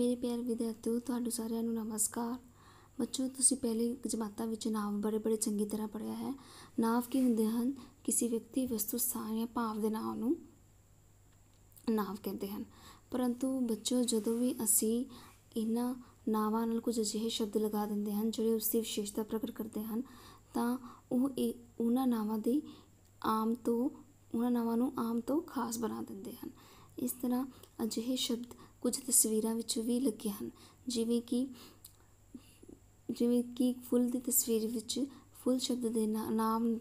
ਮੇਰੇ ਪਿਆਰੇ ਵਿਦਿਆਰਥੀਓ ਤੁਹਾਨੂੰ ਸਾਰਿਆਂ ਨੂੰ ਨਮਸਕਾਰ ਬੱਚੋ ਤੁਸੀਂ ਪਹਿਲੀ ਜਮਾਤਾਂ ਵਿੱਚ ਨਾਮ ਬੜੇ ਬੜੇ ਚੰਗੀ ਤਰ੍ਹਾਂ ਪੜਿਆ ਹੈ ਨਾਮ ਕੀ ਹੁੰਦੇ ਹਨ ਕਿਸੇ ਵਿਅਕਤੀ ਵਸਤੂ ਸਥਾਨ ਜਾਂ ਭਾਵ ਦੇ ਨਾਮ ਨੂੰ ਨਾਮ ਕਹਿੰਦੇ ਹਨ ਪਰੰਤੂ ਬੱਚੋ ਜਦੋਂ ਵੀ ਅਸੀਂ ਇਹਨਾਂ ਨਾਵਾਂ ਨਾਲ ਕੁਝ ਅਜਿਹੇ ਸ਼ਬਦ ਲਗਾ ਦਿੰਦੇ ਹਨ ਜਿਹੜੇ ਉਸ ਦੀ ਵਿਸ਼ੇਸ਼ਤਾ ਪ੍ਰਗਟ ਕਰਦੇ ਹਨ ਤਾਂ ਉਹ ਉਹਨਾਂ ਨਾਵਾਂ ਦੀ ਆਮ ਤੋਂ ਉਹਨਾਂ ਨਾਵਾਂ ਨੂੰ ਆਮ ਤੋਂ ਖਾਸ ਬਣਾ ਦਿੰਦੇ ਹਨ ਇਸ ਤਰ੍ਹਾਂ ਅਜਿਹੇ ਸ਼ਬਦ ਕੁਝ ਤਸਵੀਰਾਂ ਵਿੱਚ ਵੀ ਲੱਗੇ ਹਨ ਜਿਵੇਂ ਕਿ ਜਿਵੇਂ ਕਿ ਫੁੱਲ ਦੀ ਤਸਵੀਰ ਵਿੱਚ ਫੁੱਲ ਸ਼ਬਦ ਦੇ ਨਾਮ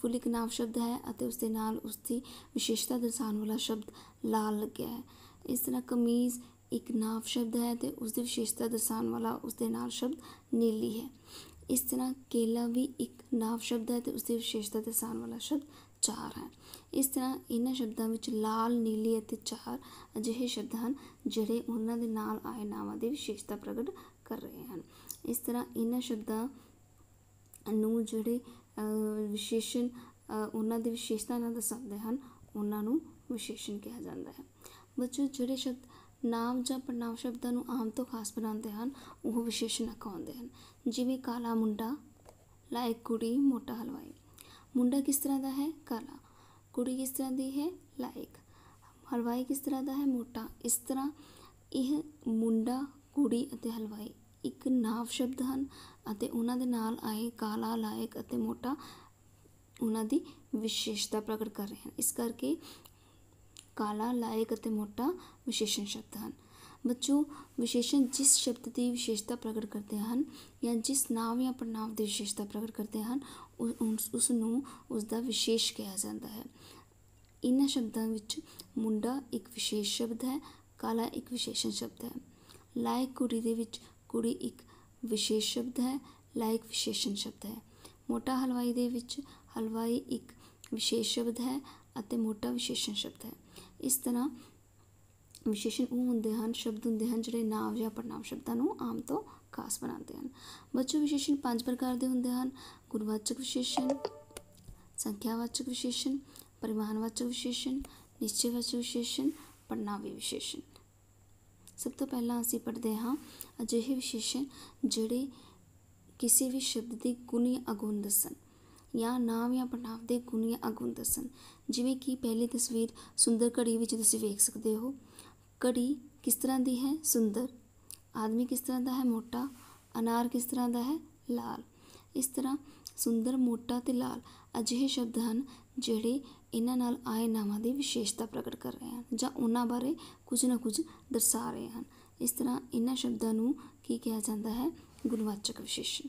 ਫੁੱਲ ਇੱਕ ਨਾਮ ਸ਼ਬਦ ਹੈ ਅਤੇ ਉਸ ਦੇ ਨਾਲ ਉਸ ਦੀ ਵਿਸ਼ੇਸ਼ਤਾ ਦਰਸਾਉਣ ਵਾਲਾ ਸ਼ਬਦ ਲਾਲ ਲੱਗਿਆ ਹੈ ਇਸ ਤਰ੍ਹਾਂ ਕਮੀਜ਼ ਇੱਕ ਨਾਮ ਸ਼ਬਦ ਹੈ ਤੇ ਉਸ ਦੀ ਵਿਸ਼ੇਸ਼ਤਾ ਦਰਸਾਉਣ ਵਾਲਾ ਉਸ ਦੇ ਨਾਲ ਸ਼ਬਦ ਨੀਲੀ ਹੈ ਇਸ ਤਰ੍ਹਾਂ ਕੇਲਾ ਵੀ ਇੱਕ ਨਾਮ ਸ਼ਬਦ ਹੈ ਤੇ ਉਸ ਦੀ ਵਿਸ਼ੇਸ਼ਤਾ ਦਰਸਾਉਣ ਵਾਲਾ ਸ਼ਬਦ ਚਾਰ ਹੈ ਇਸ ਤਰ੍ਹਾਂ ਇਹਨਾਂ ਸ਼ਬਦਾਂ ਵਿੱਚ ਲਾਲ ਨੀਲੀ ਅਤੇ ਚਾਰ ਅਜਿਹੇ ਸ਼ਬਦ ਹਨ ਜਿਹੜੇ ਉਹਨਾਂ ਦੇ ਨਾਲ ਆਏ ਨਾਵਾਂ ਦੀ ਵਿਸ਼ੇਸ਼ਤਾ ਪ੍ਰਗਟ ਕਰ ਰਹੇ ਹਨ ਇਸ ਤਰ੍ਹਾਂ ਇਹਨਾਂ ਸ਼ਬਦਾਂ ਨੂੰ ਜਿਹੜੇ ਵਿਸ਼ੇਸ਼ਣ ਉਹਨਾਂ ਦੀ ਵਿਸ਼ੇਸ਼ਤਾ ਨਾਲ ਦੱਸਦੇ ਹਨ ਉਹਨਾਂ ਨੂੰ ਵਿਸ਼ੇਸ਼ਣ ਕਿਹਾ ਜਾਂਦਾ ਹੈ ਬੱਚੋ ਜਿਹੜੇ ਸ਼ਬਦ ਨਾਮ ਜਾਂ ਪੜਨਾਮ ਸ਼ਬਦਾਂ ਨੂੰ ਆਮ ਤੋਂ ਖਾਸ ਬਣਾਉਂਦੇ ਹਨ ਉਹ ਵਿਸ਼ੇਸ਼ਣ ਅਖਾਉਂਦੇ ਹਨ ਜਿਵੇਂ ਕਾਲਾ ਮੁੰਡਾ ਲਾਇਕ ਕੁੜੀ ਮੋਟਾ ਹਲਵਾਈ ਮੁੰਡਾ ਕਿਸ ਤਰ੍ਹਾਂ ਦਾ ਹੈ ਕਾਲਾ ਕੁੜੀ ਕਿਸ ਤਰ੍ਹਾਂ ਦੀ ਹੈ ਲਾਇਕ ਹਲਵਾਈ ਕਿਸ ਤਰ੍ਹਾਂ ਦਾ ਹੈ ਮੋਟਾ ਇਸ ਤਰ੍ਹਾਂ ਇਹ ਮੁੰਡਾ ਕੁੜੀ ਅਤੇ ਹਲਵਾਈ ਇੱਕ ਨਾਵ ਸ਼ਬਦ ਹਨ ਅਤੇ ਉਹਨਾਂ ਦੇ ਨਾਲ ਆਏ ਕਾਲਾ ਲਾਇਕ ਅਤੇ ਮੋਟਾ ਉਹਨਾਂ ਦੀ ਵਿਸ਼ੇਸ਼ਤਾ ਪ੍ਰਗਟ ਕਰ ਰਹੇ ਹਨ ਇਸ ਕਰਕੇ ਕਾਲਾ ਲਾਇਕ ਅਤੇ ਮੋਟਾ ਵਿਸ਼ੇਸ਼ਣ ਸ਼ਬਦ ਹਨ ਬੱਚੋ ਵਿਸ਼ੇਸ਼ਣ ਜਿਸ ਸ਼ਬਦ ਦੀ ਵਿਸ਼ੇਸ਼ਤਾ ਪ੍ਰਗਟ ਕਰਦੇ ਹਨ ਜਾਂ ਜਿਸ ਨਾਮ ਜਾਂ ਪੜਨਾਮ ਦੀ ਵਿਸ਼ੇਸ਼ਤਾ ਪ੍ਰਗਟ ਕਰਦੇ ਹਨ ਉਸ ਨੂੰ ਉਸ ਦਾ ਵਿਸ਼ੇਸ਼ ਕਿਹਾ ਜਾਂਦਾ ਹੈ ਇਹਨਾਂ ਸ਼ਬਦਾਂ ਵਿੱਚ ਮੁੰਡਾ ਇੱਕ ਵਿਸ਼ੇਸ਼ ਸ਼ਬਦ ਹੈ ਕਾਲਾ ਇੱਕ ਵਿਸ਼ੇਸ਼ਣ ਸ਼ਬਦ ਹੈ ਲਾਇਕ ਕੁੜੀ ਦੇ ਵਿੱਚ ਕੁੜੀ ਇੱਕ ਵਿਸ਼ੇਸ਼ ਸ਼ਬਦ ਹੈ ਲਾਇਕ ਵਿਸ਼ੇਸ਼ਣ ਸ਼ਬਦ ਹੈ ਮੋਟਾ ਹਲਵਾਈ ਦੇ ਵਿੱਚ ਹਲਵਾਈ ਇੱਕ ਵਿਸ਼ੇਸ਼ ਸ਼ਬਦ ਹੈ ਅਤੇ ਮੋਟਾ ਵਿਸ਼ੇਸ਼ਣ ਸ਼ਬਦ ਹੈ ਇਸ ਤਰ੍ਹਾਂ ਵਿਸ਼ੇਸ਼ਣ ਉਹ ਹੁੰਦੇ ਹਨ ਸ਼ਬਦ ਹੁੰਦੇ ਹਨ ਜਿਹੜੇ ਨਾਂਵ ਜਾਂ ਪੜਨਾਮ ਸ਼ਬਦਾਂ ਨੂੰ ਆਮ ਤੋਂ ਖਾਸ ਬਣਾਉਂਦੇ ਹਨ ਬੱਚੋ ਵਿਸ਼ੇਸ਼ਣ ਪੰਜ ਪ੍ਰਕਾਰ ਦੇ ਹੁੰਦੇ ਹਨ ਗੁਣਵਾਚਕ ਵਿਸ਼ੇਸ਼ਣ ਸੰਖਿਆਵਾਚਕ ਵਿਸ਼ੇਸ਼ਣ ਪਰਿਮਾਣਵਾਚਕ ਵਿਸ਼ੇਸ਼ਣ ਨਿਸ਼ਚੈਵਾਚਕ ਵਿਸ਼ੇਸ਼ਣ ਪੜਨਾਵੀ ਵਿਸ਼ੇਸ਼ਣ ਸਭ ਤੋਂ ਪਹਿਲਾਂ ਅਸੀਂ ਪੜ੍ਹਦੇ ਹਾਂ ਅਜਿਹੇ ਵਿਸ਼ੇਸ਼ਣ ਜਿਹੜੇ ਕਿਸੇ ਵੀ ਸ਼ਬਦ ਦੇ ਗੁਣ ਜਾਂ ਅਗੁਣ ਦੱਸਣ ਜਾਂ ਨਾਮ ਜਾਂ ਪੜਨਾਵ ਦੇ ਗੁਣ ਜਾਂ ਅਗੁਣ ਦੱਸਣ ਜਿਵੇਂ ਕਿ ਪਹਿਲੀ ਤਸਵੀਰ ਸੁੰਦਰ ਘੜੀ ਵਿੱਚ ਤੁਸੀਂ ਵੇਖ ਸਕਦੇ ਹੋ ਕੜੀ ਕਿਸ ਤਰ੍ਹਾਂ ਦੀ ਹੈ ਸੁੰਦਰ ਆਦਮੀ ਕਿਸ ਤਰ੍ਹਾਂ ਦਾ ਹੈ ਮੋਟਾ ਅਨਾਰ ਕਿਸ ਤਰ੍ਹਾਂ ਦਾ ਹੈ ਲਾਲ ਇਸ ਤਰ੍ਹਾਂ ਸੁੰਦਰ ਮੋਟਾ ਤੇ ਲਾਲ ਅਜਿਹੇ ਸ਼ਬਦ ਹਨ ਜਿਹੜੇ ਇਹਨਾਂ ਨਾਲ ਆਏ ਨਾਵਾਂ ਦੀ ਵਿਸ਼ੇਸ਼ਤਾ ਪ੍ਰਗਟ ਕਰ ਰਹੇ ਹਨ ਜਾਂ ਉਹਨਾਂ ਬਾਰੇ ਕੁਝ ਨਾ ਕੁਝ ਦਰਸਾ ਰਹੇ ਹਨ ਇਸ ਤਰ੍ਹਾਂ ਇਹਨਾਂ ਸ਼ਬਦਾਂ ਨੂੰ ਕੀ ਕਿਹਾ ਜਾਂਦਾ ਹੈ ਗੁਣਵਾਚਕ ਵਿਸ਼ੇਸ਼ਣ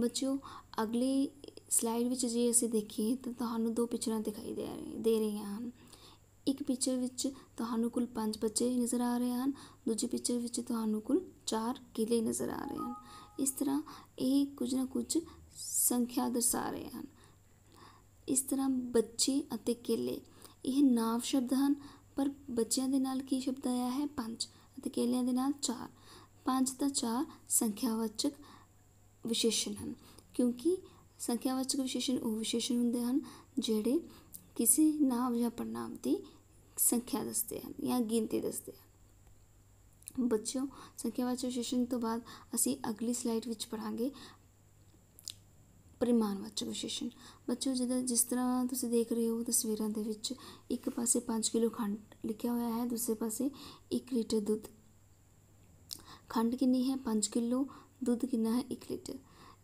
ਬੱਚਿਓ ਅਗਲੀ ਸਲਾਈਡ ਵਿੱਚ ਜੇ ਅਸੀਂ ਦੇਖੀਏ ਤਾਂ ਤੁਹਾਨੂੰ ਦੋ ਪਿਕਚਰਾਂ ਦਿਖਾਈ ਦੇ ਰਹੀਆਂ ਹਨ ਇੱਕ ਪਿਕਚਰ ਵਿੱਚ ਤੁਹਾਨੂੰ ਕੁੱਲ 5 ਬੱਚੇ ਨਜ਼ਰ ਆ ਰਹੇ ਹਨ ਦੂਜੀ ਪਿਕਚਰ ਵਿੱਚ ਤੁਹਾਨੂੰ ਕੁੱਲ 4 ਕਿਲੇ ਨਜ਼ਰ ਆ ਰਹੇ ਹਨ ਇਸ ਤਰ੍ਹਾਂ ਇਹ ਕੁਝ ਨਾ ਕੁਝ ਸੰਖਿਆ ਦਰਸਾ ਰਹੇ ਹਨ ਇਸ ਤਰ੍ਹਾਂ ਬੱਚੇ ਅਤੇ ਕਿਲੇ ਇਹ ਨਾਮ ਸ਼ਬਦ ਹਨ ਪਰ ਬੱਚਿਆਂ ਦੇ ਨਾਲ ਕੀ ਸ਼ਬਦ ਆਇਆ ਹੈ 5 ਅਤੇ ਕਿਲਿਆਂ ਦੇ ਨਾਲ 4 5 ਤਾਂ 4 ਸੰਖਿਆਵਾਚਕ ਵਿਸ਼ੇਸ਼ਣ ਹਨ ਕਿਉਂਕਿ ਸੰਖਿਆਵਾਚਕ ਵਿਸ਼ੇਸ਼ਣ ਉਹ ਵਿਸ਼ੇਸ਼ਣ ਹੁੰਦੇ ਹਨ ਜਿਹੜੇ ਕਿਸੇ ਨਾਮ ਜਾਂ ਪੜਨਾਮ ਦੀ ਸੰਖਿਆ ਦੱਸਦੇ ਹਨ ਜਾਂ ਗਿਣਤੀ ਦੱਸਦੇ ਹਨ ਬੱਚਿਓ ਸੰਖਿਆਵਾਚਕ ਵਿਸ਼ੇਸ਼ਣ ਤੋਂ ਬਾਅਦ ਅਸੀਂ ਅਗਲੀ ਸਲਾਈਡ ਵਿੱਚ ਪੜਾਂਗੇ ਪਰਿਮਾਣਵਾਚਕ ਵਿਸ਼ੇਸ਼ਣ ਬੱਚਿਓ ਜਿਦਾ ਜਿਸ ਤਰ੍ਹਾਂ ਤੁਸੀਂ ਦੇਖ ਰਹੇ ਹੋ ਤਸਵੀਰਾਂ ਦੇ ਵਿੱਚ ਇੱਕ ਪਾਸੇ 5 ਕਿਲੋ ਖੰਡ ਲਿਖਿਆ ਹੋਇਆ ਹੈ ਦੂਸਰੇ ਪਾਸੇ 1 ਲੀਟਰ ਦੁੱਧ ਖੰਡ ਕਿੰਨੀ ਹੈ 5 ਕਿਲੋ ਦੁੱਧ ਕਿੰਨਾ ਹੈ 1 ਲੀਟਰ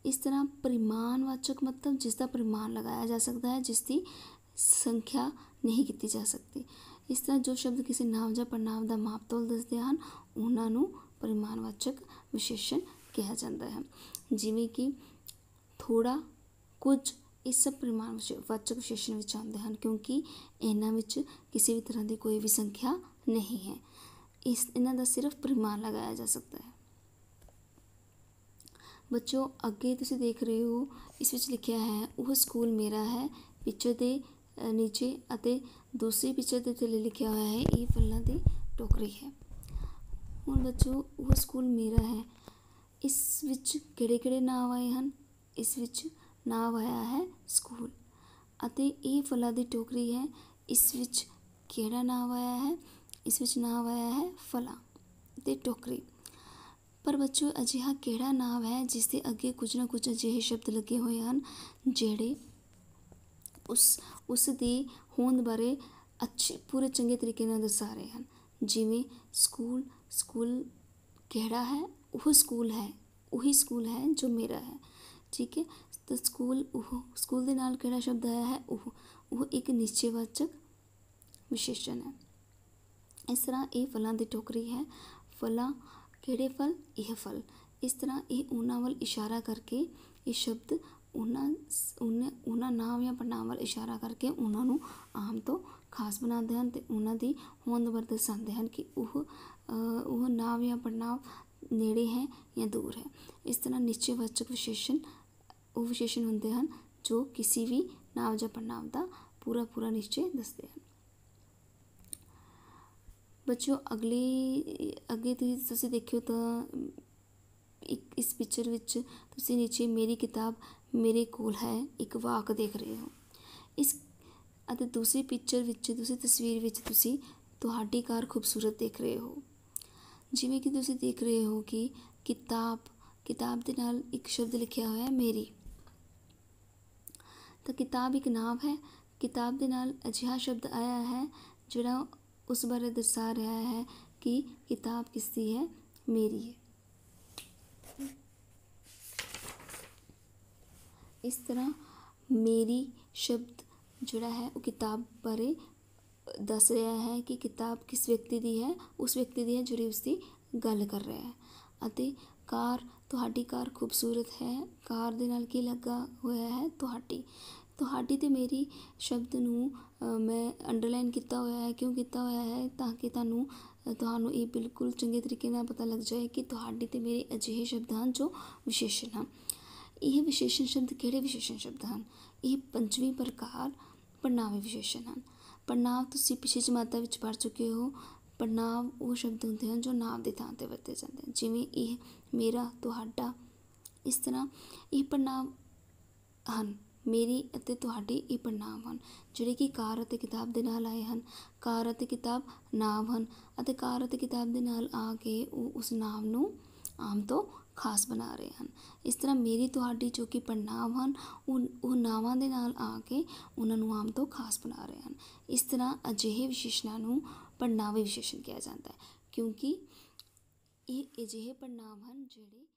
ਇਸ ਤਰ੍ਹਾਂ ਪਰਿਮਾਣਵਾਚਕ ਮਤਲਬ ਜਿਸ ਦਾ ਪਰਿਮਾਣ ਲਗਾਇਆ ਜਾ ਸਕਦਾ ਹੈ ਜਿਸ ਦੀ ਸੰਖਿਆ ਨਹੀਂ ਕੀਤੀ ਜਾ ਸਕਦੀ ਇਸ ਤਰ੍ਹਾਂ ਜੋ ਸ਼ਬਦ ਕਿਸੇ ਨਾਮ ਜਾਂ ਪੜਨਾਮ ਦਾ ਮਾਪਤੋਲ ਦੱਸਦੇ ਹਨ ਉਹਨਾਂ ਨੂੰ ਪਰਿਮਾਣਵਾਚਕ ਵਿਸ਼ੇਸ਼ਣ ਕਿਹਾ ਜਾਂਦਾ ਹੈ ਜਿਵੇਂ ਕਿ ਥੋੜਾ ਕੁਝ ਇਸ ਸਭ ਪਰਿਮਾਣ ਵਿਸ਼ੇਸ਼ਣ ਵਿੱਚ ਆਉਂਦੇ ਹਨ ਕਿਉਂਕਿ ਇਹਨਾਂ ਵਿੱਚ ਕਿਸੇ ਵੀ ਤਰ੍ਹਾਂ ਦੀ ਕੋਈ ਵੀ ਸੰਖਿਆ ਨਹੀਂ ਹੈ ਇਸ ਇਹਨਾਂ ਦਾ ਸਿਰਫ ਪਰਿਮਾਣ ਲਗਾਇਆ ਜਾ ਸਕਦਾ ਹੈ ਬੱਚੋ ਅੱਗੇ ਤੁਸੀਂ ਦੇਖ ਰਹੇ ਹੋ ਇਸ ਵਿੱਚ ਲਿਖਿਆ ਹੈ ਉਹ ਸਕੂਲ ਮੇਰਾ ਹੈ ਪਿੱਛੇ ਦੇ ਨੀਚੇ ਅਤੇ ਦੂਸਰੀ ਪਿਕਚਰ ਦੇ ਥੱਲੇ ਲਿਖਿਆ ਹੋਇਆ ਹੈ ਇਹ ਫਲਾਂ ਦੀ ਟੋਕਰੀ ਹੈ ਹੁਣ ਬੱਚੋ ਉਹ ਸਕੂਲ ਮੇਰਾ ਹੈ ਇਸ ਵਿੱਚ ਕਿਹੜੇ ਕਿਹੜੇ ਨਾਮ ਆਏ ਹਨ ਇਸ ਵਿੱਚ ਨਾਮ ਆਇਆ ਹੈ ਸਕੂਲ ਅਤੇ ਇਹ ਫਲਾਂ ਦੀ ਟੋਕਰੀ ਹੈ ਇਸ ਵਿੱਚ ਕਿਹੜਾ ਨਾਮ ਆਇਆ ਹੈ ਇਸ ਵਿੱਚ ਨਾਮ ਆਇਆ ਹੈ ਫਲਾਂ ਤੇ ਟੋਕਰੀ ਪਰ ਬੱਚੋ ਅਜਿਹਾ ਕਿਹੜਾ ਨਾਮ ਹੈ ਜਿਸ ਦੇ ਅੱਗੇ ਕੁਝ ਨਾ ਕੁਝ ਅਜਿਹੇ ਸ਼ਬਦ ਲੱਗੇ ਹੋਏ ਹਨ ਜਿਹੜੇ ਉਸ ਉਸ ਦੀ ਹੋਂਦ ਬਾਰੇ ਅੱਛੇ ਪੂਰੇ ਚੰਗੇ ਤਰੀਕੇ ਨਾਲ ਦਰਸਾ ਰਹੇ ਹਨ ਜਿਵੇਂ ਸਕੂਲ ਸਕੂਲ ਕਿਹੜਾ ਹੈ ਉਹ ਸਕੂਲ ਹੈ ਉਹੀ ਸਕੂਲ ਹੈ ਜੋ ਮੇਰਾ ਹੈ ਠੀਕ ਹੈ ਤਾਂ ਸਕੂਲ ਉਹ ਸਕੂਲ ਦੇ ਨਾਲ ਕਿਹੜਾ ਸ਼ਬਦ ਆਇਆ ਹੈ ਉਹ ਉਹ ਇੱਕ ਨਿਸ਼ਚੈਵਾਚਕ ਵਿਸ਼ੇਸ਼ਣ ਹੈ ਇਸ ਤਰ੍ਹਾਂ ਇਹ ਫਲਾਂ ਦੀ ਟੋਕਰੀ ਹੈ ਫਲਾਂ ਕਿਹੜੇ ਫਲ ਇਹ ਫਲ ਇਸ ਤਰ੍ਹਾਂ ਇਹ ਉਹਨਾਂ ਵੱਲ ਇਸ਼ਾਰਾ ਕਰਕੇ ਇਹ ਸ਼ਬਦ ਉਹਨਾਂ ਉਹਨਾਂ ਉਹਨਾਂ ਨਾਮ ਜਾਂ ਪੜਨਾਮ ਵੱਲ ਇਸ਼ਾਰਾ ਕਰਕੇ ਉਹਨਾਂ ਨੂੰ ਆਮ ਤੋਂ ਖਾਸ ਬਣਾਉਂਦੇ ਹਨ ਤੇ ਉਹਨਾਂ ਦੀ ਹੋਂਦ ਵਰਤ ਦਰਸਾਉਂਦੇ ਹਨ ਕਿ ਉਹ ਉਹ ਨਾਮ ਜਾਂ ਪੜਨਾਮ ਨੇੜੇ ਹੈ ਜਾਂ ਦੂਰ ਹੈ ਇਸ ਤਰ੍ਹਾਂ ਵਾਚਕ ਵਿਸ਼ੇਸ਼ਣ ਉਹ ਵਿਸ਼ੇਸ਼ਣ ਹੁੰਦੇ ਹਨ ਜੋ ਕਿਸੇ ਵੀ ਨਾਮ ਜਾਂ ਪੜਨਾਮ ਦਾ ਪੂਰਾ ਪੂਰਾ ਨਿਸ਼ਚੈ ਦੱਸਦੇ ਹਨ ਬੱਚੋ ਅਗਲੀ ਅੱਗੇ ਤੁਸੀਂ ਦੇਖਿਓ ਤਾਂ ਇਸ ਪਿਕਚਰ ਵਿੱਚ ਤੁਸੀਂ ਨੀਚੇ ਮੇਰੀ ਕਿਤਾਬ ਮੇਰੇ ਕੋਲ ਹੈ ਇੱਕ ਵਾਕ ਦੇਖ ਰਹੇ ਹੋ ਇਸ ਅਤੇ ਦੂਸਰੀ ਪਿਕਚਰ ਵਿੱਚ ਤੁਸੀਂ ਤਸਵੀਰ ਵਿੱਚ ਤੁਸੀਂ ਤੁਹਾਡੀ ਕਾਰ ਖੂਬਸੂਰਤ ਦੇਖ ਰਹੇ ਹੋ ਜਿਵੇਂ ਕਿ ਤੁਸੀਂ ਦੇਖ ਰਹੇ ਹੋ ਕਿ ਕਿਤਾਬ ਕਿਤਾਬ ਦੇ ਨਾਲ ਇੱਕ ਸ਼ਬਦ ਲਿਖਿਆ ਹੋਇਆ ਹੈ ਮੇਰੀ ਤਾਂ ਕਿਤਾਬ ਇੱਕ ਨਾਮ ਹੈ ਕਿਤਾਬ ਦੇ ਨਾਲ ਅਜਿਹਾ ਸ਼ਬਦ ਆਇਆ ਹੈ ਜਿਹੜਾ ਉਸ ਬਾਰੇ ਦੱਸ ਰਿਹਾ ਹੈ ਕਿ ਕਿਤਾਬ ਕਿਸ ਦੀ ਹੈ ਮੇਰੀ ਹੈ ਇਸ ਤਰ੍ਹਾਂ ਮੇਰੀ ਸ਼ਬਦ ਜਿਹੜਾ ਹੈ ਉਹ ਕਿਤਾਬ ਬਾਰੇ ਦੱਸ ਰਿਹਾ ਹੈ ਕਿ ਕਿਤਾਬ ਕਿਸ ਵਿਅਕਤੀ ਦੀ ਹੈ ਉਸ ਵਿਅਕਤੀ ਦੀ ਹੈ ਜਿਹੜੀ ਉਸ ਦੀ ਗੱਲ ਕਰ ਰਿਹਾ ਹੈ ਅਤੇ ਕਾਰ ਤੁਹਾਡੀ ਕਾਰ ਖੂਬਸੂਰਤ ਹੈ ਕਾਰ ਦੇ ਨਾਲ ਕੀ ਲੱਗਾ ਹੋਇਆ ਹੈ ਤੁਹਾਡੀ ਤੁਹਾਡੀ ਤੇ ਮੇਰੀ ਸ਼ਬਦ ਨੂੰ ਮੈਂ ਅੰਡਰਲਾਈਨ ਕੀਤਾ ਹੋਇਆ ਹੈ ਕਿਉਂ ਕੀਤਾ ਹੋਇਆ ਹੈ ਤਾਂ ਕਿ ਤੁਹਾਨੂੰ ਤੁਹਾਨੂੰ ਇਹ ਬਿਲਕੁਲ ਚੰਗੇ ਤਰੀਕੇ ਨਾਲ ਪਤਾ ਲੱਗ ਜਾਏ ਕਿ ਤੁਹਾਡੀ ਤੇ ਮੇਰੇ ਅਜਿਹੇ ਸ਼ਬਦਾਂ ਜੋ ਵਿਸ਼ੇਸ਼ਣ ਹਨ ਇਹ ਵਿਸ਼ੇਸ਼ਣ ਸ਼ਬਦ ਕਿਹੜੇ ਵਿਸ਼ੇਸ਼ਣ ਸ਼ਬਦ ਹਨ ਇਹ ਪੰਜਵੀਂ ਪ੍ਰਕਾਰ ਪੜਨਾਵੀ ਵਿਸ਼ੇਸ਼ਣ ਹਨ ਪੜਨਾਵ ਤੁਸੀਂ ਪਿਛਲੀ ਜਮਾਤਾ ਵਿੱਚ ਪੜ ਚੁੱਕੇ ਹੋ ਪੜਨਾਵ ਉਹ ਸ਼ਬਦ ਹੁੰਦੇ ਹਨ ਜੋ ਨਾਮ ਦੇ ਥਾਂ ਤੇ ਵਰਤੇ ਜਾਂਦੇ ਹਨ ਜਿਵੇਂ ਇਹ ਮੇਰਾ ਤੁਹਾਡਾ ਇਸ ਤਰ੍ਹਾਂ ਇਹ ਪੜਨਾਵ ਹਨ ਮੇਰੀ ਅਤੇ ਤੁਹਾਡੀ ਇਹ ਪੜਨਾਵ ਹਨ ਜਿਹੜੇ ਕਿ ਕਾਰ ਅਤੇ ਕਿਤਾਬ ਦੇ ਨਾਲ ਆਏ ਹਨ ਕਾਰ ਅਤੇ ਕਿਤਾਬ ਨਾਮ ਹਨ ਅਤੇ ਕਾਰ ਅਤੇ ਕਿਤਾਬ ਦੇ ਨਾਲ ਆ ਕੇ ਉਹ ਉਸ ਨਾਮ ਨੂੰ ਆਮ ਤੋਂ ਖਾਸ ਬਣਾ ਰਹੇ ਹਨ ਇਸ ਤਰ੍ਹਾਂ ਮੇਰੀ ਤੁਹਾਡੀ ਜੋ ਕਿ ਪੜਨਾਵ ਹਨ ਉਹ ਨਾਵਾਂ ਦੇ ਨਾਲ ਆ ਕੇ ਉਹਨਾਂ ਨੂੰ ਆਮ ਤੋਂ ਖਾਸ ਬਣਾ ਰਹੇ ਹਨ ਇਸ ਤਰ੍ਹਾਂ ਅਜਿਹੇ ਵਿਸ਼ੇਸ਼ਣਾਂ ਨੂੰ ਪੜਨਾਵੀ ਵਿਸ਼ੇਸ਼ਣ ਕਿਹਾ ਜਾਂਦਾ ਹੈ ਕਿਉਂਕਿ ਇਹ ਅਜਿਹੇ ਪੜਨਾਵ ਹਨ ਜਿਹੜੇ